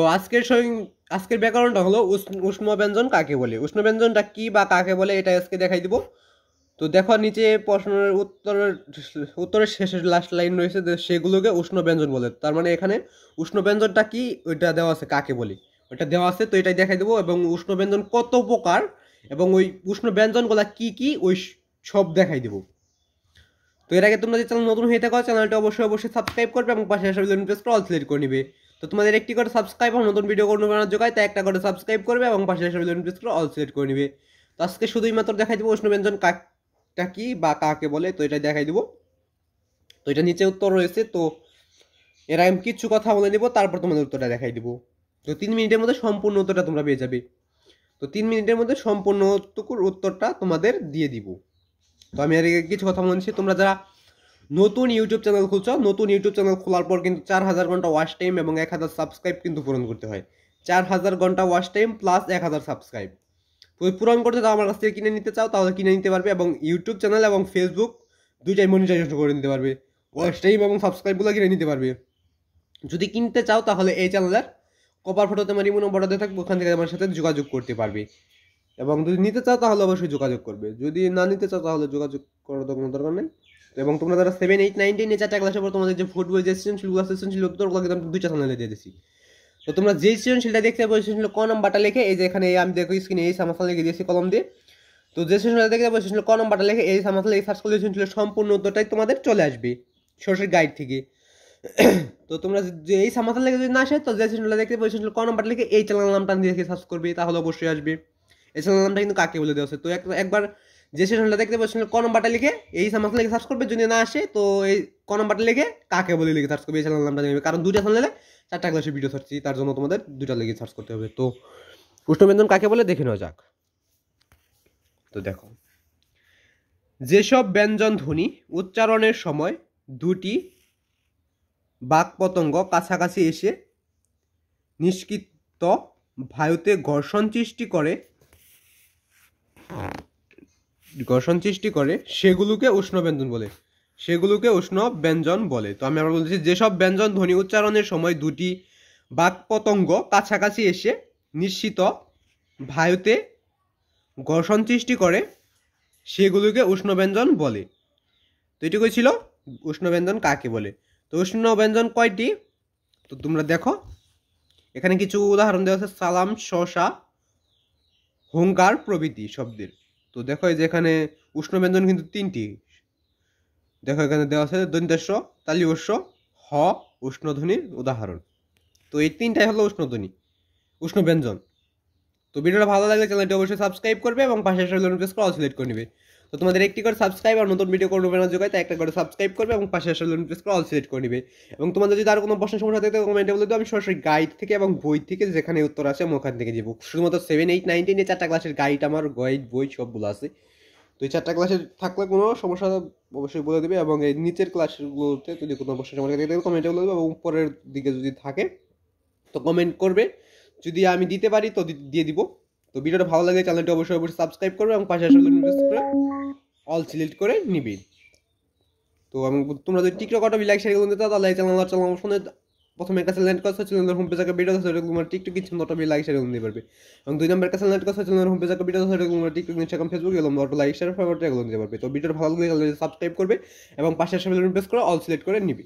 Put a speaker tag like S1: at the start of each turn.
S1: তো আজকের আজকের ব্যাকরণটা হলো উষ্ণ ব্যঞ্জন কাকে বলে উষ্ণ ব্যঞ্জনটা কি বা কাকে বলে এটা আজকে দেখাই দিব তো দেখো নিচে প্রশ্নের উত্তরের উত্তরের শেষের লাস্ট লাইন রয়েছে সেগুলোকে উষ্ণ ব্যঞ্জন বলে তার মানে এখানে উষ্ণ ব্যঞ্জনটা কি ওইটা দেওয়া আছে কাকে বলি ওইটা দেওয়া আছে তো এটাই দেখাই দেবো এবং উষ্ণ ব্যঞ্জন কত প্রকার এবং ওই উষ্ণ ব্যঞ্জনগুলো কি কি ওই সব দেখাই দেবো তো এর আগে তোমরা যে চ্যানেল নতুন হয়ে থাকো চ্যানেলটা অবশ্যই অবশ্যই সাবস্ক্রাইব করবে এবং পাশে আসা প্রেস অল সিলেক্ট করে নিবে তো তোমাদের একটি করে সাবস্ক্রাইব এবং নতুন ভিডিও অনুপ্রেরণা যোগায় তাই একটা করে সাবস্ক্রাইব করবে এবং পাশে প্রেস করে অল সিলেক্ট করে নিবে তো আজকে শুধুই মাত্র দেখাই দেবো ব্যঞ্জন কাকটা কি বা কাকে বলে তো এটা দেখাই দেবো তো এটা নিচে উত্তর রয়েছে তো এর আমি কিছু কথা বলে নেব তারপর তোমাদের উত্তরটা দেখাই দেবো তো তিন মিনিটের মধ্যে সম্পূর্ণ উত্তরটা তোমরা পেয়ে যাবে তো তিন মিনিটের মধ্যে সম্পূর্ণ উত্তর উত্তরটা তোমাদের দিয়ে দিব তো আমি আর কিছু কথা বলছি তোমরা যারা নতুন ইউটিউব চ্যানেল খুলছ নতুন ইউটিউব চ্যানেল খোলার পর কিন্তু চার হাজার ঘন্টা ওয়াশ টাইম এবং এক হাজার সাবস্ক্রাইব কিন্তু পূরণ করতে হয় চার হাজার ঘন্টা ওয়াশ টাইম প্লাস এক হাজার সাবস্ক্রাইব তুমি পূরণ করতে চাও আমার কাছ থেকে কিনে নিতে চাও তাহলে কিনে নিতে পারবে এবং ইউটিউব চ্যানেল এবং ফেসবুক দুইটাই মনিটাইজেশন করে নিতে পারবে ওয়াশ টাইম এবং সাবস্ক্রাইবগুলো কিনে নিতে পারবে যদি কিনতে চাও তাহলে এই চ্যানেলের কপার ফটোতে তোমার ইমো নম্বরটা দিয়ে থাকবে ওখান থেকে আমার সাথে যোগাযোগ করতে পারবে এবং যদি নিতে চাও তাহলে অবশ্যই যোগাযোগ করবে যদি না নিতে চাও তাহলে যোগাযোগ করার তো কোনো দরকার নেই এবং তোমরা যারা সেভেন এইট নাইন টেন চারটা ক্লাসের পর তোমাদের যে ফুটবল যে সৃজনশীলগুলো সৃজনশীল উত্তর ওগুলো কিন্তু দুইটা চ্যানেলে দিয়ে দিয়েছি তো তোমরা যেই সৃজনশীলটা দেখতে পাবো সৃজনশীল ক নাম্বারটা লিখে এই যে এখানে আমি দেখো স্ক্রিনে এই সামাসা লিখে দিয়েছি কলম দিয়ে তো যে সৃজনশীলটা দেখতে পাবো সৃজনশীল ক নাম্বারটা লেখে এই সামাসা এই সার্চ করলে সৃজনশীল সম্পূর্ণ উত্তরটাই তোমাদের চলে আসবে সরাসরি গাইড থেকে তো তোমরা যে এই সামাসা লিখে যদি না আসে তো যে সৃজনশীলটা দেখতে পাবো সৃজনশীল ক নাম্বারটা লিখে এই চ্যানেল নামটা দিয়ে সার্চ করবে তাহলে অবশ্যই আসবে এই চ্যানেল নামটা কিন্তু কাকে বলে দেওয়া হচ্ছে তো একবার যে সেশনটা দেখতে পাচ্ছেন ক নম্বরটা লিখে এই সামাস লিখে সার্চ করবে যদি না আসে তো এই ক নম্বরটা লিখে কাকে বলে লিখে সার্চ করবে এই চ্যানেল নামটা নেবে কারণ দুইটা চ্যানেলে চারটা ক্লাসের ভিডিও সার্চ তার জন্য তোমাদের দুইটা লিখে সার্চ করতে হবে তো উষ্ণবেদন কাকে বলে দেখে নেওয়া যাক তো দেখো যেসব ব্যঞ্জন ধ্বনি উচ্চারণের সময় দুটি বাকপতঙ্গ কাছাকাছি এসে নিষ্কৃত ভায়ুতে ঘর্ষণ সৃষ্টি করে ঘর্ষণ সৃষ্টি করে সেগুলোকে উষ্ণ ব্যঞ্জন বলে সেগুলোকে উষ্ণ ব্যঞ্জন বলে তো আমি আবার বলছি যেসব ব্যঞ্জন ধ্বনি উচ্চারণের সময় দুটি বাকপতঙ্গ কাছাকাছি এসে নিশ্চিত ভায়ুতে ঘর্ষণ সৃষ্টি করে সেগুলোকে উষ্ণ ব্যঞ্জন বলে তো এটুকুই ছিল উষ্ণ ব্যঞ্জন কাকে বলে তো উষ্ণ ব্যঞ্জন কয়টি তো তোমরা দেখো এখানে কিছু উদাহরণ দেওয়া আছে সালাম শশা হুঙ্কার প্রভৃতি শব্দের তো দেখো এই যে এখানে উষ্ণ ব্যঞ্জন কিন্তু তিনটি দেখো এখানে দেওয়া আছে তালি উৎস হ উষ্ণধ্বনির উদাহরণ তো এই তিনটাই হলো উষ্ণধ্বনি উষ্ণ ব্যঞ্জন তো ভিডিওটা ভালো লাগলে চ্যানেলটি অবশ্যই সাবস্ক্রাইব করবে এবং পাশে আসলে সিলেক্ট করে নেবে তো তোমাদের একটি করে সাবস্ক্রাইব আর নতুন ভিডিও করে নেবেন যোগায় তাই একটা করে সাবস্ক্রাইব করবে এবং পাশে আসলে প্রেস করে অল সিলেক্ট করে নেবে এবং তোমাদের যদি আর কোনো প্রশ্ন সমস্যা থাকে কমেন্টে বলে দেবো আমি সরাসরি গাইড থেকে এবং বই থেকে যেখানে উত্তর আছে আমি ওখান থেকে যাবো শুধুমাত্র সেভেন এইট নাইন টেনে চারটা ক্লাসের গাইড আমার গাইড বই সবগুলো আছে তো এই চারটা ক্লাসে থাকলে কোনো সমস্যা অবশ্যই বলে দেবে এবং এই নিচের ক্লাসগুলোতে যদি কোনো প্রশ্ন সমস্যা থাকে কমেন্টে বলে দেবে এবং পরের দিকে যদি থাকে তো কমেন্ট করবে যদি আমি দিতে পারি তো দিয়ে দিব তো ভিডিওটা ভালো লাগে চ্যানেলটি অবশ্যই অবশ্যই সাবস্ক্রাইব করবে এবং পাশে আসলে করে অল সিলেক্ট করে নিবি তো আমি তোমরা যদি টিকটক অটো লাইক শেয়ার করতে তাহলে এই চ্যানেল চ্যানেল শুনে প্রথমে একটা চ্যানেল নেট কথা চ্যানেল হোম পেজ একটা ভিডিও আছে সেটা তোমার টিকটক ইচ্ছে অটো লাইক শেয়ার করতে পারবে এবং দুই নম্বর একটা চ্যানেল নেট কথা চ্যানেল হোম পেজ ভিডিও আছে সেটা তোমার টিকটক ইনস্টাগ্রাম ফেসবুক এগুলো অটো লাইক শেয়ার ফেভারিট এগুলো দিতে পারবে তো ভিডিওটা ভালো লাগলে সাবস্ক্রাইব করবে এবং পাশে আসলে প্রেস করে অল সিলেক্ট করে নিবি